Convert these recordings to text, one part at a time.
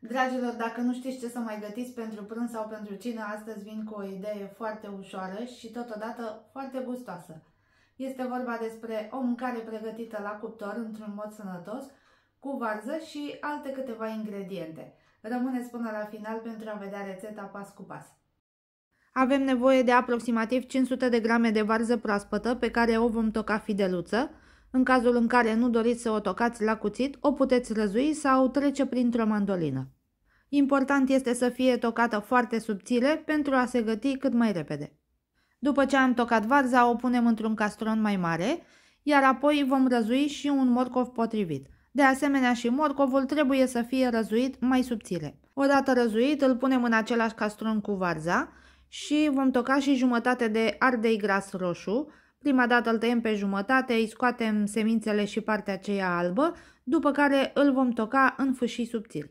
Dragilor, dacă nu știți ce să mai gătiți pentru prânz sau pentru cină, astăzi vin cu o idee foarte ușoară și totodată foarte gustoasă. Este vorba despre o mâncare pregătită la cuptor într-un mod sănătos, cu varză și alte câteva ingrediente. Rămâneți până la final pentru a vedea rețeta pas cu pas. Avem nevoie de aproximativ 500 de grame de varză proaspătă pe care o vom toca fideluță, în cazul în care nu doriți să o tocați la cuțit, o puteți răzui sau trece printr-o mandolină. Important este să fie tocată foarte subțire pentru a se găti cât mai repede. După ce am tocat varza, o punem într-un castron mai mare, iar apoi vom răzui și un morcov potrivit. De asemenea și morcovul trebuie să fie răzuit mai subțire. Odată răzuit, îl punem în același castron cu varza și vom toca și jumătate de ardei gras roșu, Prima dată îl tăiem pe jumătate, îi scoatem semințele și partea aceea albă, după care îl vom toca în fâșii subțiri.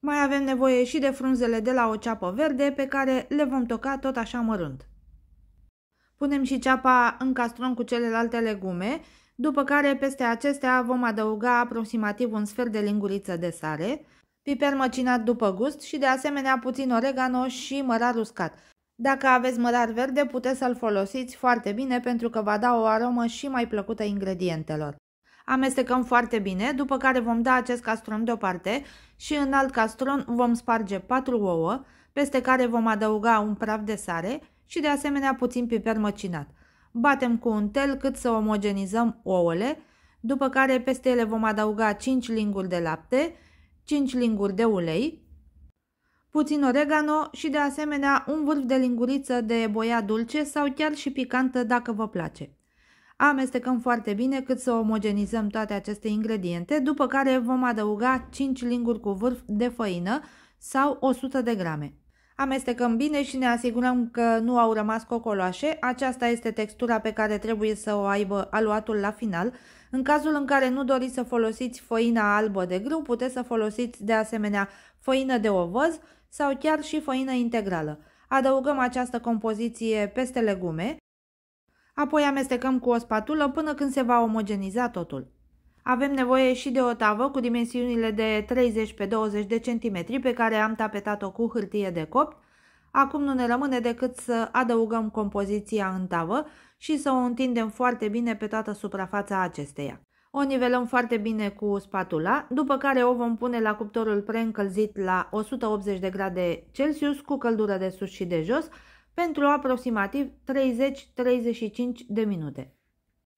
Mai avem nevoie și de frunzele de la o ceapă verde pe care le vom toca tot așa mărunt. Punem și ceapa în castron cu celelalte legume, după care peste acestea vom adăuga aproximativ un sfert de linguriță de sare, piper măcinat după gust și de asemenea puțin oregano și mărar uscat. Dacă aveți mărar verde, puteți să-l folosiți foarte bine pentru că va da o aromă și mai plăcută ingredientelor. Amestecăm foarte bine, după care vom da acest castron deoparte și în alt castron vom sparge 4 ouă, peste care vom adăuga un praf de sare și de asemenea puțin piper măcinat. Batem cu un tel cât să omogenizăm ouăle, după care peste ele vom adăuga 5 linguri de lapte, 5 linguri de ulei, puțin oregano și de asemenea un vârf de linguriță de boia dulce sau chiar și picantă dacă vă place. Amestecăm foarte bine cât să omogenizăm toate aceste ingrediente, după care vom adăuga 5 linguri cu vârf de făină sau 100 de grame. Amestecăm bine și ne asigurăm că nu au rămas cocoloașe, aceasta este textura pe care trebuie să o aibă aluatul la final. În cazul în care nu doriți să folosiți făina albă de grâu, puteți să folosiți de asemenea făină de ovăz sau chiar și făină integrală. Adăugăm această compoziție peste legume, apoi amestecăm cu o spatulă până când se va omogeniza totul. Avem nevoie și de o tavă cu dimensiunile de 30 pe 20 de centimetri pe care am tapetat-o cu hârtie de copt. Acum nu ne rămâne decât să adăugăm compoziția în tavă și să o întindem foarte bine pe toată suprafața acesteia. O nivelăm foarte bine cu spatula, după care o vom pune la cuptorul preîncălzit la 180 de grade Celsius cu căldură de sus și de jos pentru aproximativ 30-35 de minute.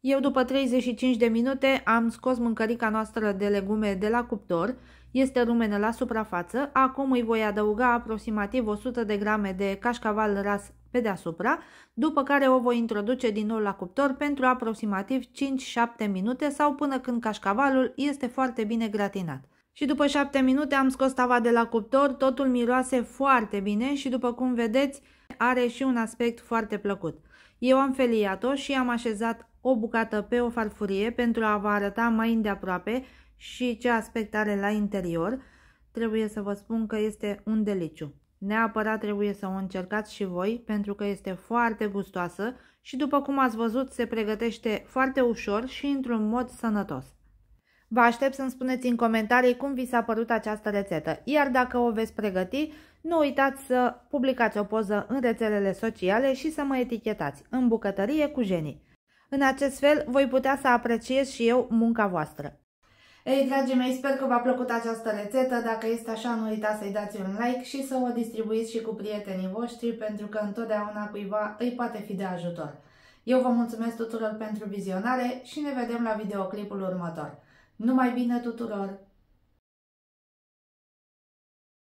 Eu după 35 de minute am scos mâncărica noastră de legume de la cuptor, este rumenă la suprafață, acum îi voi adăuga aproximativ 100 de grame de cașcaval ras pe deasupra, după care o voi introduce din nou la cuptor pentru aproximativ 5-7 minute sau până când cașcavalul este foarte bine gratinat. Și după 7 minute am scos tava de la cuptor, totul miroase foarte bine și după cum vedeți, are și un aspect foarte plăcut. Eu am feliat-o și am așezat o bucată pe o farfurie pentru a vă arăta mai îndeaproape și ce aspect are la interior. Trebuie să vă spun că este un deliciu. Neapărat trebuie să o încercați și voi pentru că este foarte gustoasă și după cum ați văzut se pregătește foarte ușor și într-un mod sănătos. Vă aștept să-mi spuneți în comentarii cum vi s-a părut această rețetă, iar dacă o veți pregăti, nu uitați să publicați o poză în rețelele sociale și să mă etichetați în bucătărie cu genii. În acest fel voi putea să apreciez și eu munca voastră. Ei, dragii mei, sper că v-a plăcut această rețetă. Dacă este așa, nu uitați să-i dați un like și să o distribuiți și cu prietenii voștri, pentru că întotdeauna cuiva îi poate fi de ajutor. Eu vă mulțumesc tuturor pentru vizionare și ne vedem la videoclipul următor. Numai bine tuturor!